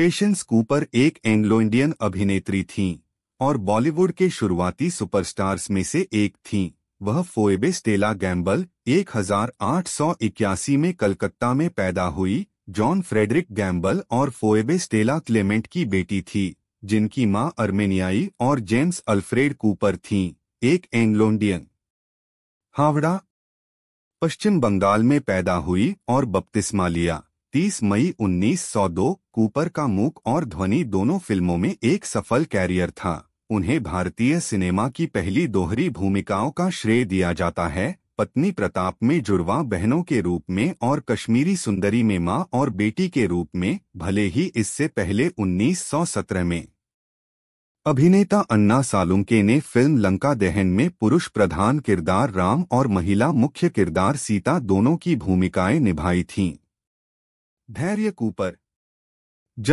Patience Cooper एक Anglo Indian अभिनेत्री थीं और बॉलीवुड के शुरुआती सुपरस्टार्स में से एक थीं। वह फोएबे स्टेला गैम्बल 1881 में कलकत्ता में पैदा हुई जॉन फ्रेडरिक गैम्बल और फोएबे स्टेला क्लेमेंट की बेटी थी जिनकी मां अर्मेनियाई और जेम्स अल्फ्रेड कूपर थीं एक एंग्लोंडियन हावड़ा पश्चिम बंगाल में पैदा हुई और बपतिस्मा लिया 30 मई 1902 कूपर का मूक और ध्वनि दोनों फिल्मों में एक सफल कैरियर था उन्हें भारतीय सिनेमा की पहली दोहरी भूमिकाओं का श्रेय दिया जाता है पत्नी प्रताप में जुड़वा बहनों के रूप में और कश्मीरी सुंदरी में माँ और बेटी के रूप में भले ही इससे पहले 1917 में अभिनेता अन्ना सालुंके ने फिल्म लंका दहन में पुरुष प्रधान किरदार राम और महिला मुख्य किरदार सीता दोनों की भूमिकाएं निभाई थीं धैर्य कूपर